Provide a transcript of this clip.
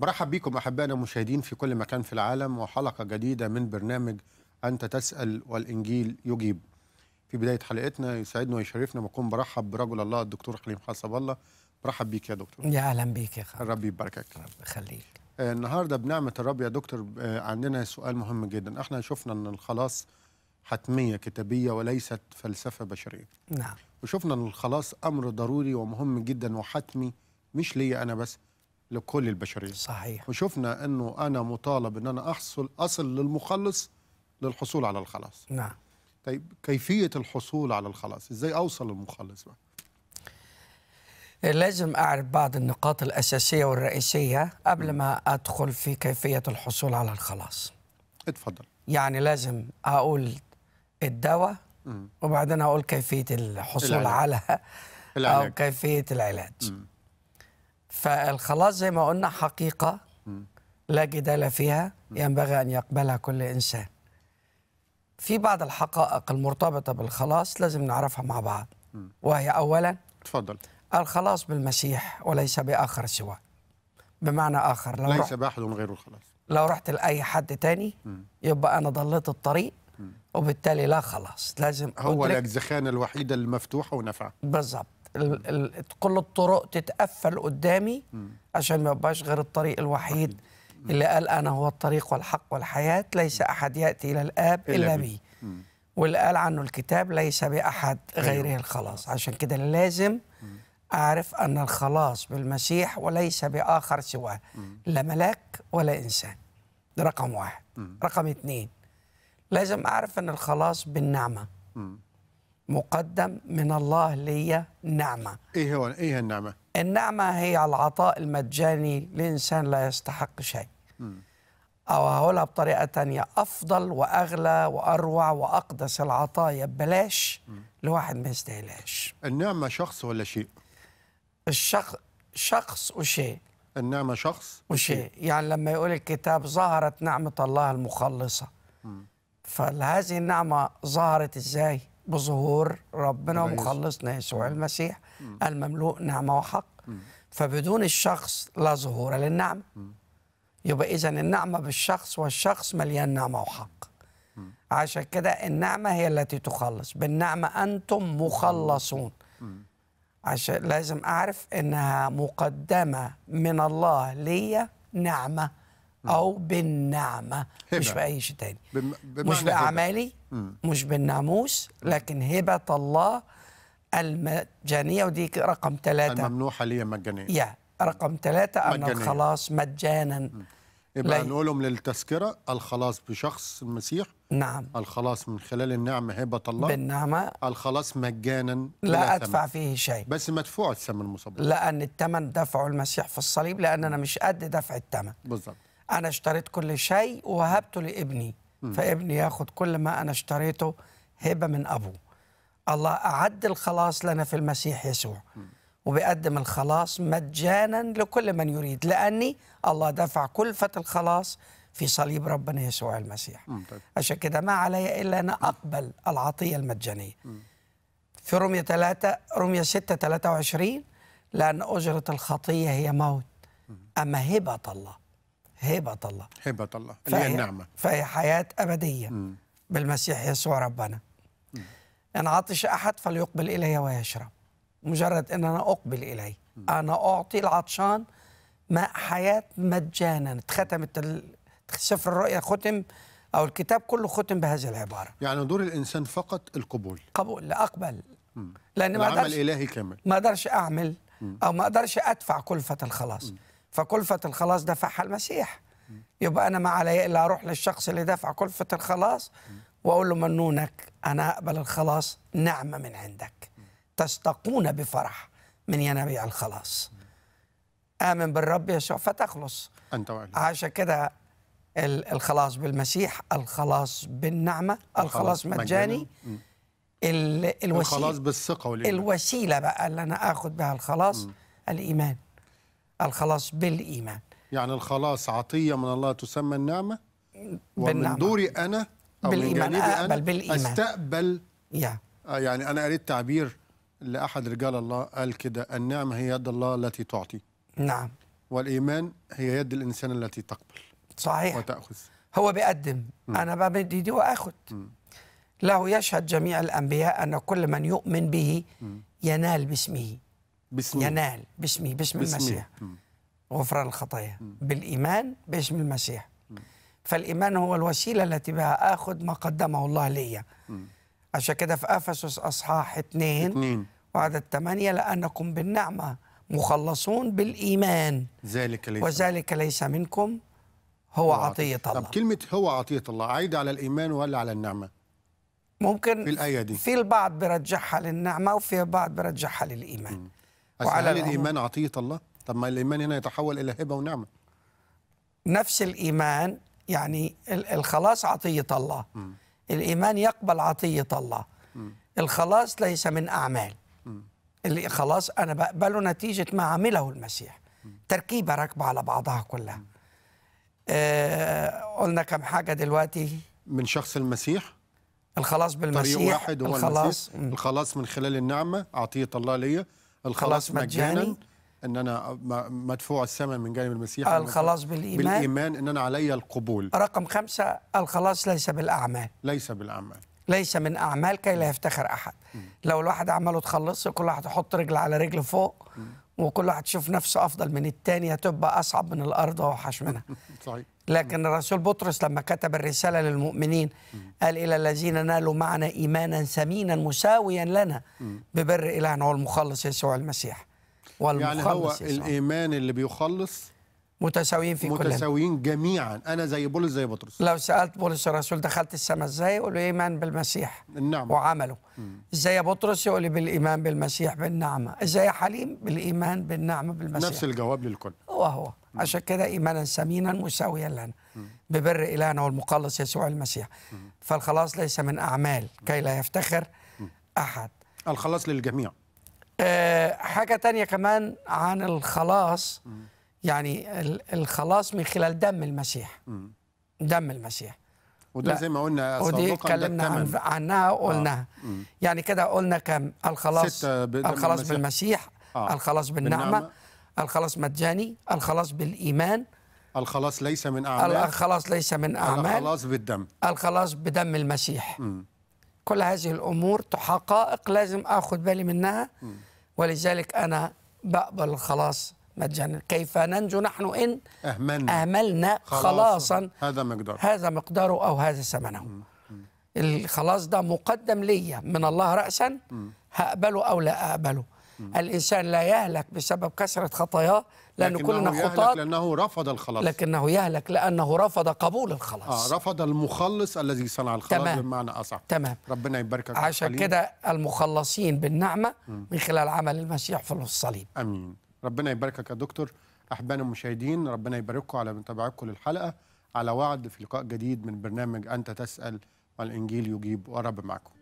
برحب بكم احبائنا المشاهدين في كل مكان في العالم وحلقه جديده من برنامج انت تسال والانجيل يجيب. في بدايه حلقتنا يسعدنا ويشرفنا بكون برحب برجل الله الدكتور حليم حسب الله. برحب بيك يا دكتور. يا اهلا بيك يا خالد. ربي يباركك. رب يخليك. آه، النهارده بنعمه الرب يا دكتور آه، عندنا سؤال مهم جدا، احنا شفنا ان الخلاص حتميه كتابيه وليست فلسفه بشريه. نعم. وشفنا ان الخلاص امر ضروري ومهم جدا وحتمي مش ليا انا بس لكل البشريه صحيح وشفنا انه انا مطالب ان انا احصل اصل للمخلص للحصول على الخلاص نعم طيب كيفيه الحصول على الخلاص ازاي اوصل للمخلص بقى لازم أعرف بعض النقاط الأساسية والرئيسية قبل ما أدخل في كيفية الحصول على الخلاص اتفضل يعني لازم أقول الدواء وبعدين أقول كيفية الحصول العلاج. على العلاج. أو كيفية العلاج مم. فالخلاص زي ما قلنا حقيقة لا جدال فيها ينبغي أن يقبلها كل إنسان في بعض الحقائق المرتبطة بالخلاص لازم نعرفها مع بعض وهي أولا تفضل الخلاص بالمسيح وليس بآخر سواه بمعنى آخر لو ليس بأحد غير الخلاص لو رحت لأي حد تاني يبقى أنا ضليت الطريق وبالتالي لا خلاص لازم هو الأجزخانة الوحيدة المفتوحة ونفع بالظبط كل الطرق تتقفل قدامي عشان ما يبقاش غير الطريق الوحيد اللي قال انا هو الطريق والحق والحياه ليس احد ياتي الى الاب الا بي واللي قال عنه الكتاب ليس باحد أيوه. غيره الخلاص عشان كده لازم اعرف ان الخلاص بالمسيح وليس باخر سواه لا ملاك ولا انسان ده رقم واحد رقم اثنين لازم اعرف ان الخلاص بالنعمه مقدم من الله لي نعمة إيه هو إيه هي النعمة؟ النعمة هي العطاء المجاني لإنسان لا يستحق شيء م. أو هقولها بطريقة تانية أفضل وأغلى وأروع وأقدس العطايا ببلاش لواحد ما يستاهلهاش النعمة شخص ولا شيء؟ الشخص شخص وشيء النعمة شخص وشيء يعني لما يقول الكتاب ظهرت نعمة الله المخلصة فهذه النعمة ظهرت إزاي؟ بظهور ربنا ومخلصنا يسوع المسيح المملوء نعمه وحق فبدون الشخص لا ظهور للنعمه يبقى اذا النعمه بالشخص والشخص مليان نعمه وحق عشان كده النعمه هي التي تخلص بالنعمه انتم مخلصون عشان لازم اعرف انها مقدمه من الله ليا نعمه أو بالنعمة هبة. مش بأي شيء تاني بم... مش بأعمالي هبة. مش بالناموس لكن هبة الله المجانية ودي رقم ثلاثة الممنوحة لي مجانية يا رقم ثلاثة أن الخلاص مجانا يبقى لي. نقولهم للتذكرة الخلاص بشخص المسيح نعم الخلاص من خلال النعمة هبة الله بالنعمة الخلاص مجانا لا أدفع ثمن. فيه شيء بس مدفوع الثمن المصاب لأن الثمن دفعه المسيح في الصليب لأن أنا مش قد دفع الثمن بالظبط أنا اشتريت كل شيء ووهبته لابني فابني ياخد كل ما أنا اشتريته هبة من أبوه الله أعد الخلاص لنا في المسيح يسوع وبيقدم الخلاص مجانا لكل من يريد لأني الله دفع كلفة الخلاص في صليب ربنا يسوع المسيح طيب. عشان كده ما علي إلا أن أقبل العطية المجانية في رومية 3 رومية 6 23 لأن أجرة الخطية هي موت أما هبة الله هبة الله هبة الله اللي هي النعمة فهي حياة أبدية م. بالمسيح يسوع ربنا م. إن عطش أحد فليقبل إلي ويشرب مجرد أن أنا أقبل إلي م. أنا أعطي العطشان ماء حياة مجانا اتختمت ال... سفر الرؤيا ختم أو الكتاب كله ختم بهذه العبارة يعني دور الإنسان فقط القبول قبول لا أقبل م. لأن ما أقدرش العمل إلهي كامل ما أقدرش أعمل م. أو ما أقدرش أدفع كلفة الخلاص م. فكلفة الخلاص دفعها المسيح يبقى أنا ما علي إلا أروح للشخص اللي دفع كلفة الخلاص وأقول له منونك أنا أقبل الخلاص نعمة من عندك تستقون بفرح من ينابيع الخلاص آمن بالرب يسوع فتخلص أنت وعلي. عشان كده الخلاص بالمسيح الخلاص بالنعمة الخلاص مجاني الوسيلة الخلاص بالثقة والإيمان الوسيلة بقى اللي أنا أخذ بها الخلاص م. الإيمان الخلاص بالإيمان يعني الخلاص عطية من الله تسمى النعمة ومن دوري أنا أو بالإيمان من أقبل آه، أنا بالإيمان أستقبل يا. آه، يعني أنا قريت تعبير لأحد رجال الله قال كده النعمة هي يد الله التي تعطي نعم والإيمان هي يد الإنسان التي تقبل صحيح وتأخذ هو بيقدم م. أنا بمد دي وأخذ م. له يشهد جميع الأنبياء أن كل من يؤمن به م. ينال باسمه بسمي. ينال باسمي باسم المسيح غفران الخطايا بالإيمان باسم المسيح فالإيمان هو الوسيلة التي بها آخذ ما قدمه الله لي عشان كده في أفسس أصحاح اثنين, اثنين. وعدد ثمانية لأنكم بالنعمة مخلصون بالإيمان ذلك ليس وذلك ليس منكم هو, هو عطية, عطية الله طب كلمة هو عطية الله عايد على الإيمان ولا على النعمة؟ ممكن في الآية دي في البعض برجحها للنعمة وفي البعض برجحها للإيمان مم. وعلى هل الإيمان عطية الله؟ طب ما الإيمان هنا يتحول إلى هبة ونعمة نفس الإيمان يعني الخلاص عطية الله م. الإيمان يقبل عطية الله م. الخلاص ليس من أعمال م. اللي خلاص أنا بقبله نتيجة ما عمله المسيح م. تركيبة راكبة على بعضها كلها م. آه قلنا كم حاجة دلوقتي من شخص المسيح الخلاص بالمسيح طريق واحد هو الخلاص المسيح. الخلاص من خلال النعمة عطية الله ليا الخلاص مجانا ان انا مدفوع الثمن من جانب المسيح الخلاص بالايمان بالايمان ان انا علي القبول رقم خمسة الخلاص ليس بالاعمال ليس بالاعمال ليس من اعمال كي لا يفتخر احد م. لو الواحد عمله تخلص كل واحد يحط رجل على رجل فوق م. وكل واحد يشوف نفسه افضل من الثاني هتبقى اصعب من الارض وحش منها صحيح لكن الرسول بطرس لما كتب الرسالة للمؤمنين قال إلى الذين نالوا معنا إيمانا سمينا مساويا لنا ببر إلهنا هو المخلص يسوع المسيح يعني والمخلص يعني هو يسوع. الإيمان اللي بيخلص متساويين في متساويين كلنا متساويين جميعا انا زي بولس زي بطرس لو سالت بولس الرسول دخلت السماء ازاي يقول له ايمان بالمسيح النعمه وعمله ازاي يا بطرس يقول لي بالايمان بالمسيح بالنعمه ازاي يا حليم بالايمان بالنعمه بالمسيح نفس الجواب للكل هو هو عشان كده إيمانا سمينا مساويا لنا ببر إلهنا والمخلص يسوع المسيح فالخلاص ليس من أعمال كي لا يفتخر أحد الخلاص للجميع آه، حاجة تانية كمان عن الخلاص يعني الخلاص من خلال دم المسيح دم المسيح وده زي ما قلنا ودي اتكلمنا عن عنها آه. وقلناها آه. يعني كده قلنا كم الخلاص الخلاص بالمسيح, بالمسيح آه. الخلاص بالنعمة, بالنعمة. الخلاص مجاني الخلاص بالإيمان الخلاص ليس من أعمال الخلاص ليس من أعمال الخلاص بالدم الخلاص بدم المسيح م. كل هذه الأمور حقائق لازم أخذ بالي منها م. ولذلك أنا بقبل الخلاص مجانا كيف ننجو نحن إن أهملنا, أهملنا خلاصا هذا مقدار هذا مقداره أو هذا ثمنه الخلاص ده مقدم ليا من الله رأسا هقبله أو لا أقبله الإنسان لا يهلك بسبب كثرة خطاياه لأن كلنا خطاة لأنه رفض الخلاص لكنه يهلك لأنه رفض قبول الخلاص آه رفض المخلص الذي صنع الخلاص تمام بمعنى أصح تمام ربنا يباركك عشان كده المخلصين بالنعمة من خلال عمل المسيح في الصليب أمين ربنا يباركك يا دكتور أحبائنا المشاهدين ربنا يبارككم على متابعتكم للحلقة على وعد في لقاء جديد من برنامج أنت تسأل والإنجيل يجيب ورب معكم